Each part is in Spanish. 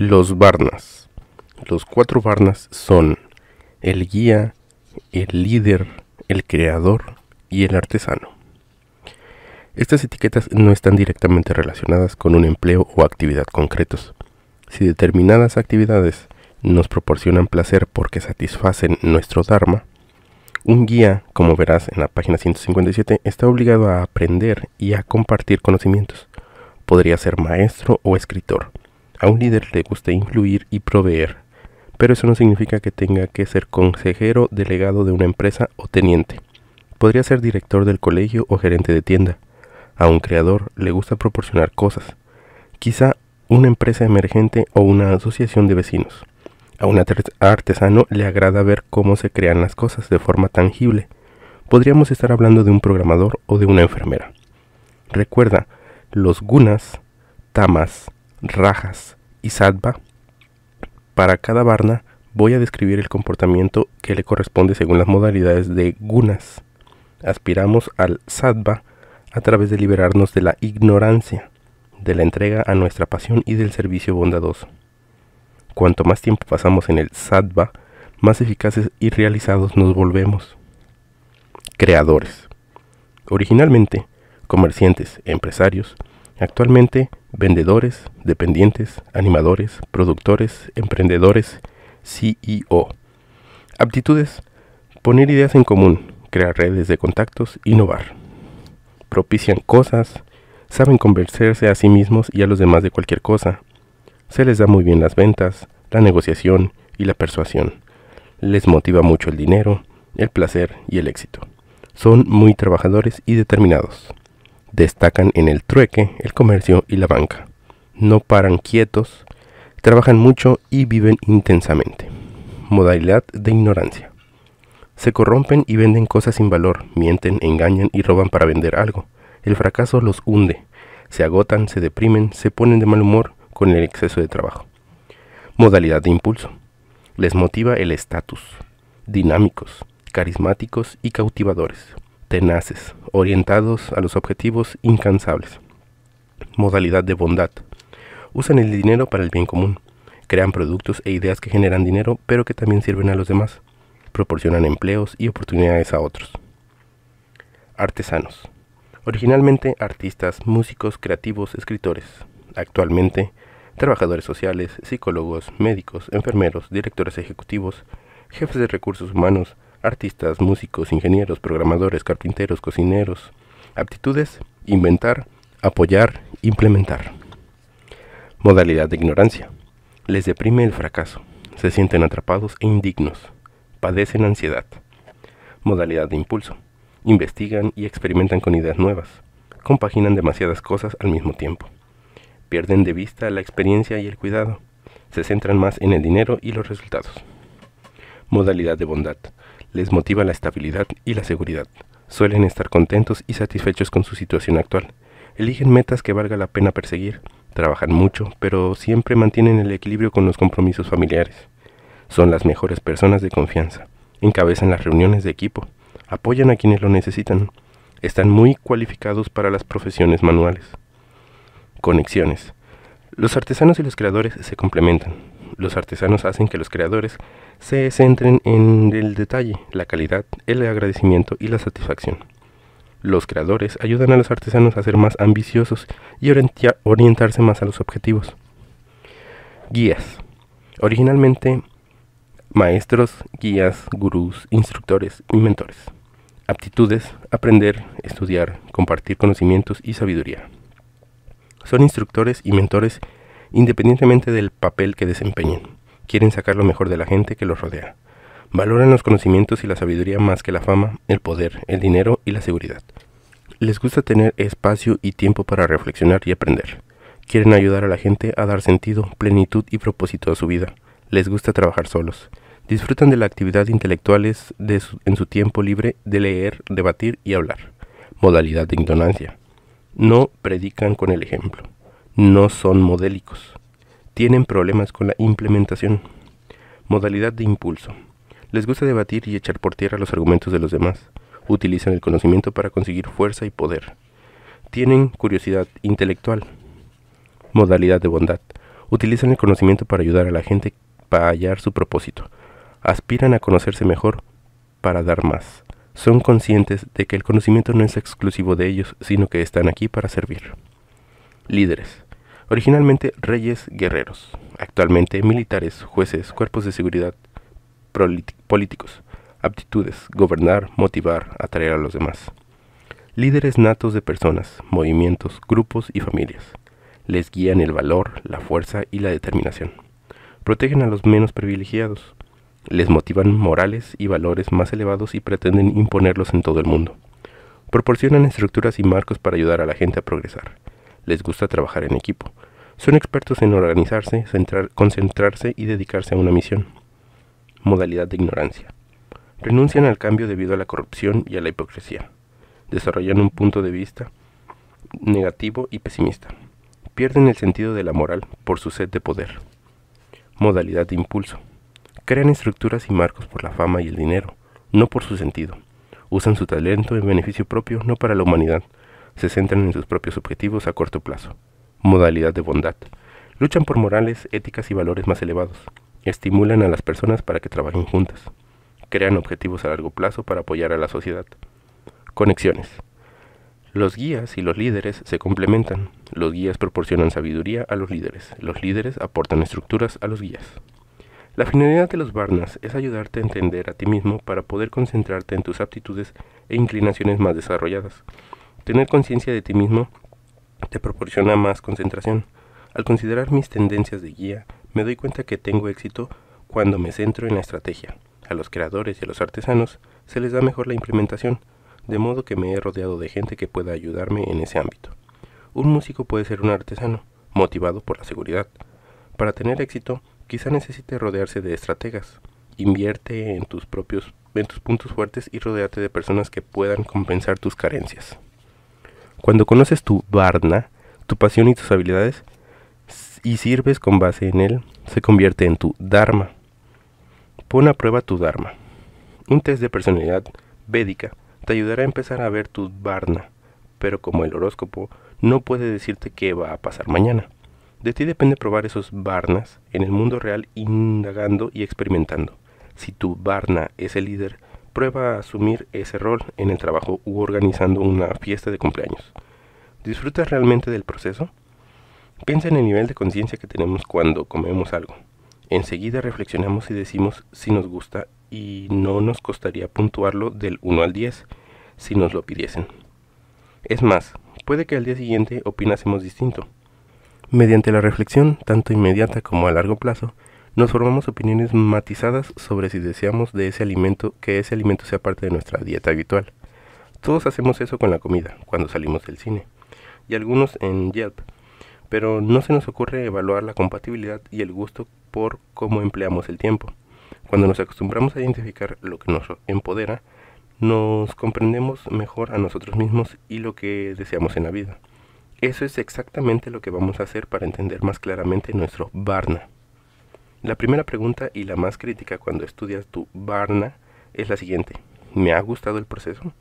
Los Varnas. Los cuatro Varnas son el guía, el líder, el creador y el artesano. Estas etiquetas no están directamente relacionadas con un empleo o actividad concretos. Si determinadas actividades nos proporcionan placer porque satisfacen nuestro Dharma, un guía, como verás en la página 157, está obligado a aprender y a compartir conocimientos. Podría ser maestro o escritor a un líder le gusta influir y proveer, pero eso no significa que tenga que ser consejero delegado de una empresa o teniente. Podría ser director del colegio o gerente de tienda. A un creador le gusta proporcionar cosas, quizá una empresa emergente o una asociación de vecinos. A un artesano le agrada ver cómo se crean las cosas de forma tangible. Podríamos estar hablando de un programador o de una enfermera. Recuerda, los gunas, tamas, rajas y sattva, para cada varna voy a describir el comportamiento que le corresponde según las modalidades de gunas. Aspiramos al sattva a través de liberarnos de la ignorancia, de la entrega a nuestra pasión y del servicio bondadoso. Cuanto más tiempo pasamos en el sattva, más eficaces y realizados nos volvemos. Creadores. Originalmente, comerciantes, empresarios, actualmente vendedores, dependientes, animadores, productores, emprendedores, CEO. Aptitudes, poner ideas en común, crear redes de contactos, innovar. Propician cosas, saben convencerse a sí mismos y a los demás de cualquier cosa. Se les da muy bien las ventas, la negociación y la persuasión. Les motiva mucho el dinero, el placer y el éxito. Son muy trabajadores y determinados. Destacan en el trueque, el comercio y la banca. No paran quietos, trabajan mucho y viven intensamente. Modalidad de ignorancia. Se corrompen y venden cosas sin valor, mienten, engañan y roban para vender algo. El fracaso los hunde. Se agotan, se deprimen, se ponen de mal humor con el exceso de trabajo. Modalidad de impulso. Les motiva el estatus. Dinámicos, carismáticos y cautivadores tenaces, orientados a los objetivos incansables. Modalidad de bondad. Usan el dinero para el bien común. Crean productos e ideas que generan dinero, pero que también sirven a los demás. Proporcionan empleos y oportunidades a otros. Artesanos. Originalmente artistas, músicos, creativos, escritores. Actualmente, trabajadores sociales, psicólogos, médicos, enfermeros, directores ejecutivos, jefes de recursos humanos, artistas, músicos, ingenieros, programadores, carpinteros, cocineros. Aptitudes, inventar, apoyar, implementar. Modalidad de ignorancia. Les deprime el fracaso, se sienten atrapados e indignos, padecen ansiedad. Modalidad de impulso. Investigan y experimentan con ideas nuevas, compaginan demasiadas cosas al mismo tiempo. Pierden de vista la experiencia y el cuidado, se centran más en el dinero y los resultados. Modalidad de bondad les motiva la estabilidad y la seguridad. Suelen estar contentos y satisfechos con su situación actual. Eligen metas que valga la pena perseguir. Trabajan mucho, pero siempre mantienen el equilibrio con los compromisos familiares. Son las mejores personas de confianza. Encabezan las reuniones de equipo. Apoyan a quienes lo necesitan. Están muy cualificados para las profesiones manuales. Conexiones. Los artesanos y los creadores se complementan los artesanos hacen que los creadores se centren en el detalle, la calidad, el agradecimiento y la satisfacción. Los creadores ayudan a los artesanos a ser más ambiciosos y orientarse más a los objetivos. Guías. Originalmente, maestros, guías, gurús, instructores y mentores. Aptitudes, aprender, estudiar, compartir conocimientos y sabiduría. Son instructores y mentores independientemente del papel que desempeñen. Quieren sacar lo mejor de la gente que los rodea. Valoran los conocimientos y la sabiduría más que la fama, el poder, el dinero y la seguridad. Les gusta tener espacio y tiempo para reflexionar y aprender. Quieren ayudar a la gente a dar sentido, plenitud y propósito a su vida. Les gusta trabajar solos. Disfrutan de la actividad intelectual en su tiempo libre de leer, debatir y hablar. Modalidad de ignorancia. No predican con el ejemplo no son modélicos. Tienen problemas con la implementación. Modalidad de impulso. Les gusta debatir y echar por tierra los argumentos de los demás. Utilizan el conocimiento para conseguir fuerza y poder. Tienen curiosidad intelectual. Modalidad de bondad. Utilizan el conocimiento para ayudar a la gente para hallar su propósito. Aspiran a conocerse mejor para dar más. Son conscientes de que el conocimiento no es exclusivo de ellos, sino que están aquí para servir líderes. Originalmente reyes guerreros, actualmente militares, jueces, cuerpos de seguridad, políticos, aptitudes, gobernar, motivar, atraer a los demás. Líderes natos de personas, movimientos, grupos y familias. Les guían el valor, la fuerza y la determinación. Protegen a los menos privilegiados. Les motivan morales y valores más elevados y pretenden imponerlos en todo el mundo. Proporcionan estructuras y marcos para ayudar a la gente a progresar les gusta trabajar en equipo. Son expertos en organizarse, centrar, concentrarse y dedicarse a una misión. Modalidad de ignorancia. Renuncian al cambio debido a la corrupción y a la hipocresía. Desarrollan un punto de vista negativo y pesimista. Pierden el sentido de la moral por su sed de poder. Modalidad de impulso. Crean estructuras y marcos por la fama y el dinero, no por su sentido. Usan su talento en beneficio propio, no para la humanidad, se centran en sus propios objetivos a corto plazo. Modalidad de bondad. Luchan por morales, éticas y valores más elevados. Estimulan a las personas para que trabajen juntas. Crean objetivos a largo plazo para apoyar a la sociedad. Conexiones. Los guías y los líderes se complementan. Los guías proporcionan sabiduría a los líderes. Los líderes aportan estructuras a los guías. La finalidad de los Varnas es ayudarte a entender a ti mismo para poder concentrarte en tus aptitudes e inclinaciones más desarrolladas. Tener conciencia de ti mismo te proporciona más concentración. Al considerar mis tendencias de guía, me doy cuenta que tengo éxito cuando me centro en la estrategia. A los creadores y a los artesanos se les da mejor la implementación, de modo que me he rodeado de gente que pueda ayudarme en ese ámbito. Un músico puede ser un artesano, motivado por la seguridad. Para tener éxito, quizá necesite rodearse de estrategas. Invierte en tus propios tus puntos fuertes y rodeate de personas que puedan compensar tus carencias. Cuando conoces tu Varna, tu pasión y tus habilidades, y sirves con base en él, se convierte en tu Dharma. Pon a prueba tu Dharma. Un test de personalidad védica te ayudará a empezar a ver tu Varna, pero como el horóscopo no puede decirte qué va a pasar mañana. De ti depende probar esos Varnas en el mundo real indagando y experimentando. Si tu Varna es el líder, prueba a asumir ese rol en el trabajo u organizando una fiesta de cumpleaños. ¿Disfrutas realmente del proceso? Piensa en el nivel de conciencia que tenemos cuando comemos algo. Enseguida reflexionamos y decimos si nos gusta y no nos costaría puntuarlo del 1 al 10 si nos lo pidiesen. Es más, puede que al día siguiente opinásemos distinto. Mediante la reflexión, tanto inmediata como a largo plazo, nos formamos opiniones matizadas sobre si deseamos de ese alimento que ese alimento sea parte de nuestra dieta habitual. Todos hacemos eso con la comida cuando salimos del cine y algunos en Yelp, pero no se nos ocurre evaluar la compatibilidad y el gusto por cómo empleamos el tiempo. Cuando nos acostumbramos a identificar lo que nos empodera, nos comprendemos mejor a nosotros mismos y lo que deseamos en la vida. Eso es exactamente lo que vamos a hacer para entender más claramente nuestro Varna. La primera pregunta y la más crítica cuando estudias tu Varna es la siguiente. ¿Me ha gustado el proceso?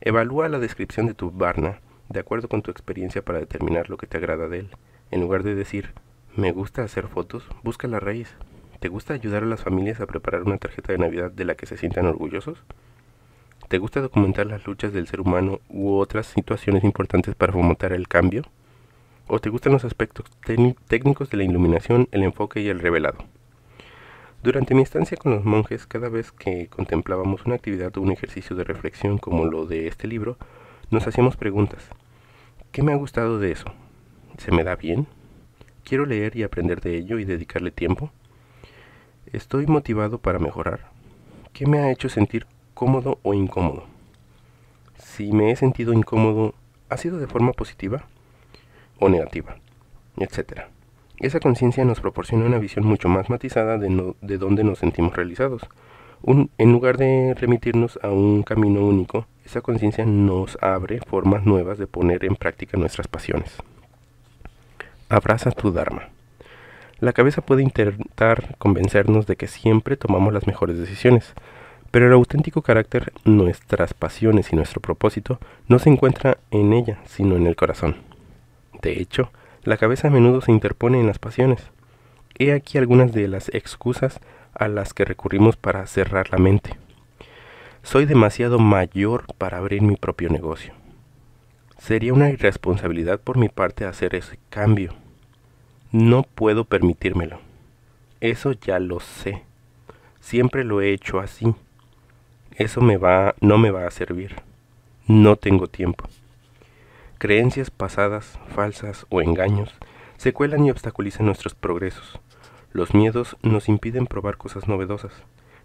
Evalúa la descripción de tu Varna de acuerdo con tu experiencia para determinar lo que te agrada de él. En lugar de decir, me gusta hacer fotos, busca la raíz. ¿Te gusta ayudar a las familias a preparar una tarjeta de Navidad de la que se sientan orgullosos? ¿Te gusta documentar las luchas del ser humano u otras situaciones importantes para fomentar el cambio? o te gustan los aspectos técnicos de la iluminación, el enfoque y el revelado. Durante mi estancia con los monjes, cada vez que contemplábamos una actividad o un ejercicio de reflexión como lo de este libro, nos hacíamos preguntas. ¿Qué me ha gustado de eso? ¿Se me da bien? ¿Quiero leer y aprender de ello y dedicarle tiempo? ¿Estoy motivado para mejorar? ¿Qué me ha hecho sentir cómodo o incómodo? Si me he sentido incómodo, ¿ha sido de forma positiva? o negativa, etc. Esa conciencia nos proporciona una visión mucho más matizada de, dónde nos sentimos realizados. en lugar de remitirnos a un camino único, esa conciencia nos abre formas nuevas de poner en práctica nuestras pasiones. Abraza tu Dharma. La cabeza puede intentar convencernos de que siempre tomamos las mejores decisiones, pero el auténtico carácter, nuestras pasiones y nuestro propósito no se encuentra en ella, sino en el corazón. De hecho, la cabeza a menudo se interpone en las pasiones. He aquí algunas de las excusas a las que recurrimos para cerrar la mente. Soy demasiado mayor para abrir mi propio negocio. Sería una irresponsabilidad por mi parte hacer ese cambio. No puedo permitírmelo. Eso ya lo sé. Siempre lo he hecho así. Eso me va no me va a servir. No tengo tiempo. Creencias pasadas, falsas o engaños se cuelan y obstaculizan nuestros progresos. Los miedos nos impiden probar cosas novedosas.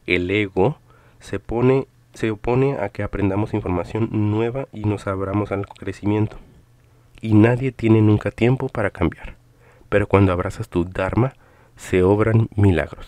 El ego se, pone, se opone a que aprendamos información nueva y nos abramos al crecimiento. Y nadie tiene nunca tiempo para cambiar. Pero cuando abrazas tu Dharma, se obran milagros.